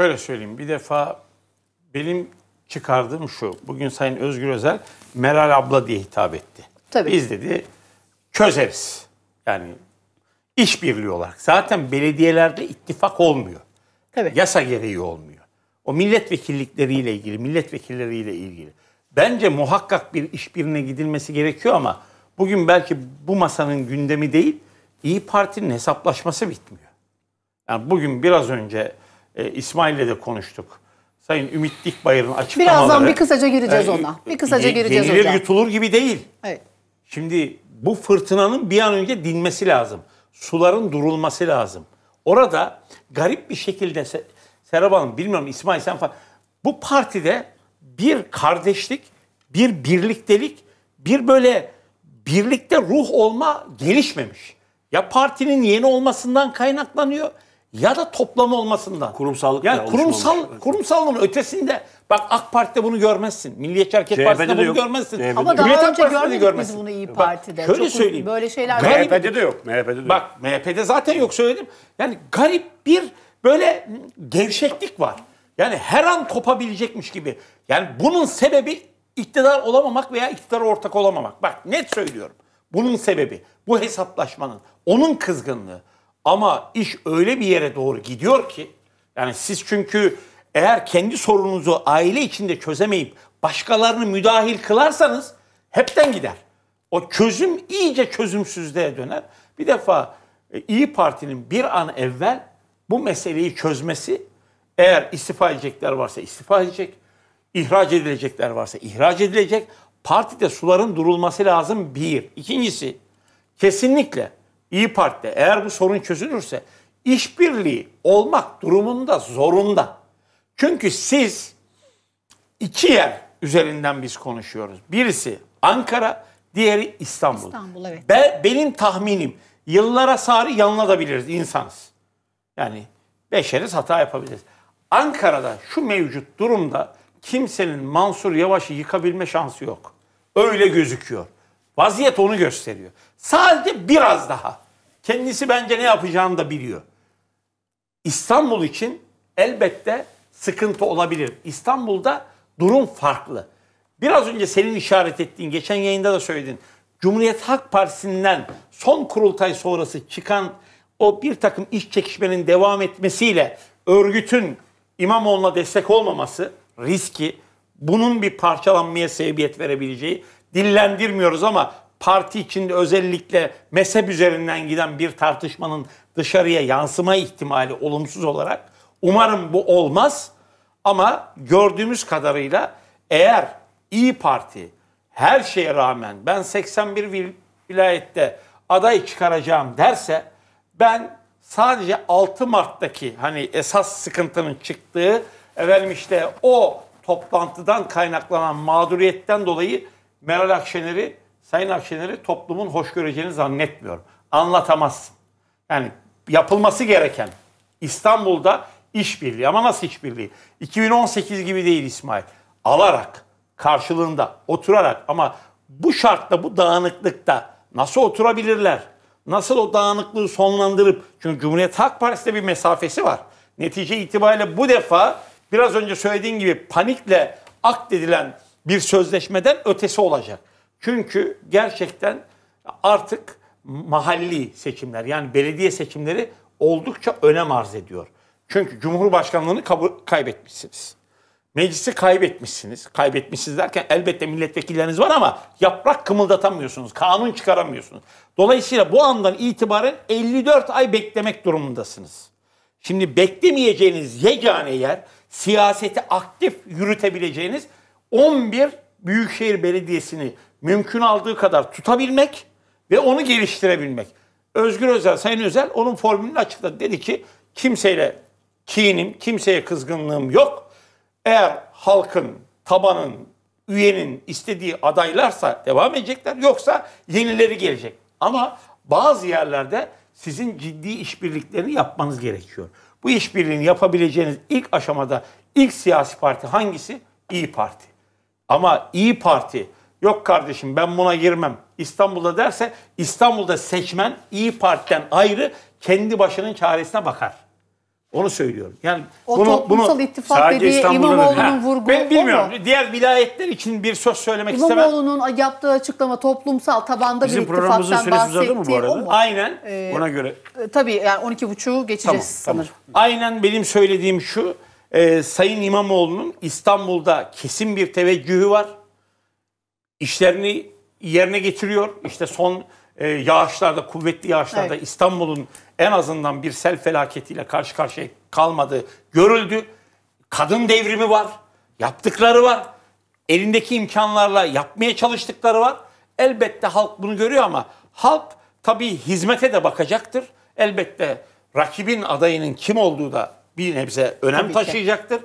Şöyle söyleyeyim. Bir defa benim çıkardığım şu. Bugün Sayın Özgür Özel Meral abla diye hitap etti. Tabii. Biz dedi çözeriz. Yani işbirliği olarak. Zaten belediyelerde ittifak olmuyor. Tabii. Yasa gereği olmuyor. O milletvekillikleriyle ilgili, milletvekilleriyle ilgili. Bence muhakkak bir işbirine gidilmesi gerekiyor ama bugün belki bu masanın gündemi değil, İyi Parti'nin hesaplaşması bitmiyor. Yani bugün biraz önce e, İsmail'le de konuştuk. Sayın Ümit Dikbayır'ın açıklamaları... Birazdan bir kısaca gireceğiz ona. E, bir kısaca gireceğiz denilir, hocam. yutulur gibi değil. Evet. Şimdi bu fırtınanın bir an önce dinmesi lazım. Suların durulması lazım. Orada garip bir şekilde Serap Hanım bilmiyorum İsmail sen falan... Bu partide bir kardeşlik, bir birliktelik, bir böyle birlikte ruh olma gelişmemiş. Ya partinin yeni olmasından kaynaklanıyor ya da toplam olmasından. Kurumsallık yani kurumsal olmuş. kurumsalın ötesinde. Bak AK Parti'de bunu görmezsin. Milliyetçi Hareket CHP'de Partisi'nde bunu yok. görmezsin. CHP'de Ama daha Cumhuriyet önce görmedik biz bunu İyi Parti'de. Bak, şöyle Çok söyleyeyim. Böyle şeyler garip, MHP'de de yok. MHP'de de yok. Bak MHP'de zaten yok söyledim. Yani garip bir böyle gevşeklik var. Yani her an kopabilecekmiş gibi. Yani bunun sebebi iktidar olamamak veya iktidara ortak olamamak. Bak net söylüyorum. Bunun sebebi bu hesaplaşmanın, onun kızgınlığı. Ama iş öyle bir yere doğru gidiyor ki yani siz çünkü eğer kendi sorununuzu aile içinde çözemeyip başkalarını müdahil kılarsanız hepten gider. O çözüm iyice çözümsüzlüğe döner. Bir defa e, İyi Parti'nin bir an evvel bu meseleyi çözmesi eğer istifa edecekler varsa istifa edecek, ihraç edilecekler varsa ihraç edilecek. Partide suların durulması lazım bir. İkincisi kesinlikle İyi Parti'de eğer bu sorun çözülürse işbirliği olmak durumunda zorunda. Çünkü siz iki yer üzerinden biz konuşuyoruz. Birisi Ankara, diğeri İstanbul. İstanbul evet. Be, benim tahminim yıllara sarı yanılabiliriz insans. Yani beşeriz hata yapabiliriz. Ankara'da şu mevcut durumda kimsenin Mansur Yavaş'ı yıkabilme şansı yok. Öyle gözüküyor. Vaziyet onu gösteriyor. Sadece biraz daha. Kendisi bence ne yapacağını da biliyor. İstanbul için elbette sıkıntı olabilir. İstanbul'da durum farklı. Biraz önce senin işaret ettiğin, geçen yayında da söyledin. Cumhuriyet Halk Partisi'nden son kurultay sonrası çıkan o bir takım iş çekişmenin devam etmesiyle örgütün İmamoğlu'na destek olmaması riski bunun bir parçalanmaya sebebiyet verebileceği dillendirmiyoruz ama parti içinde özellikle mezhep üzerinden giden bir tartışmanın dışarıya yansıma ihtimali olumsuz olarak umarım bu olmaz ama gördüğümüz kadarıyla eğer İyi Parti her şeye rağmen ben 81 vilayette aday çıkaracağım derse ben sadece 6 Mart'taki hani esas sıkıntının çıktığı efendim işte o toplantıdan kaynaklanan mağduriyetten dolayı Meral Akşener'i, Sayın Akşener'i toplumun hoş göreceğini zannetmiyorum. Anlatamazsın. Yani yapılması gereken İstanbul'da işbirliği ama nasıl işbirliği? 2018 gibi değil İsmail. Alarak, karşılığında, oturarak ama bu şartta, bu dağınıklıkta nasıl oturabilirler? Nasıl o dağınıklığı sonlandırıp, çünkü Cumhuriyet Halk Partisi'de bir mesafesi var. Netice itibariyle bu defa biraz önce söylediğin gibi panikle akt edilen bir sözleşmeden ötesi olacak. Çünkü gerçekten artık mahalli seçimler yani belediye seçimleri oldukça önem arz ediyor. Çünkü Cumhurbaşkanlığını kaybetmişsiniz. Meclisi kaybetmişsiniz. Kaybetmişsiniz derken elbette milletvekilleriniz var ama yaprak kımıldatamıyorsunuz. Kanun çıkaramıyorsunuz. Dolayısıyla bu andan itibaren 54 ay beklemek durumundasınız. Şimdi beklemeyeceğiniz yegane yer siyaseti aktif yürütebileceğiniz 11 büyükşehir belediyesini mümkün aldığı kadar tutabilmek ve onu geliştirebilmek. Özgür Özel, Sayın Özel onun formülünü açıkladı. Dedi ki kimseyle kinim, kimseye kızgınlığım yok. Eğer halkın, tabanın, üyenin istediği adaylarsa devam edecekler. Yoksa yenileri gelecek. Ama bazı yerlerde sizin ciddi işbirliklerini yapmanız gerekiyor. Bu işbirliğini yapabileceğiniz ilk aşamada ilk siyasi parti hangisi? İyi Parti. Ama İyi Parti yok kardeşim ben buna girmem İstanbul'da derse İstanbul'da seçmen İyi Parti'den ayrı kendi başının çaresine bakar. Onu söylüyorum. Yani o bunu, toplumsal bunu, ittifak dediği İmamoğlu'nun vurgu Ben bilmiyorum. mu? Diğer vilayetler için bir söz söylemek İmamoğlu'nun istemem. İmamoğlu'nun yaptığı açıklama toplumsal tabanda Bizim bir ittifaktan bahsettiği mı bu arada? Aynen. Ee, Ona göre. E, tabii yani 12.30'u geçeceğiz tamam, sanırım. Tamam. Aynen benim söylediğim şu e, Sayın İmamoğlu'nun İstanbul'da kesin bir teveccühü var. İşlerini yerine getiriyor. İşte son e, yağışlarda, kuvvetli yağışlarda evet. İstanbul'un en azından bir sel felaketiyle karşı karşıya kalmadığı görüldü. Kadın devrimi var, yaptıkları var, elindeki imkanlarla yapmaya çalıştıkları var. Elbette halk bunu görüyor ama halk tabii hizmete de bakacaktır. Elbette rakibin adayının kim olduğu da bir nebze önem Tabii ki. taşıyacaktır.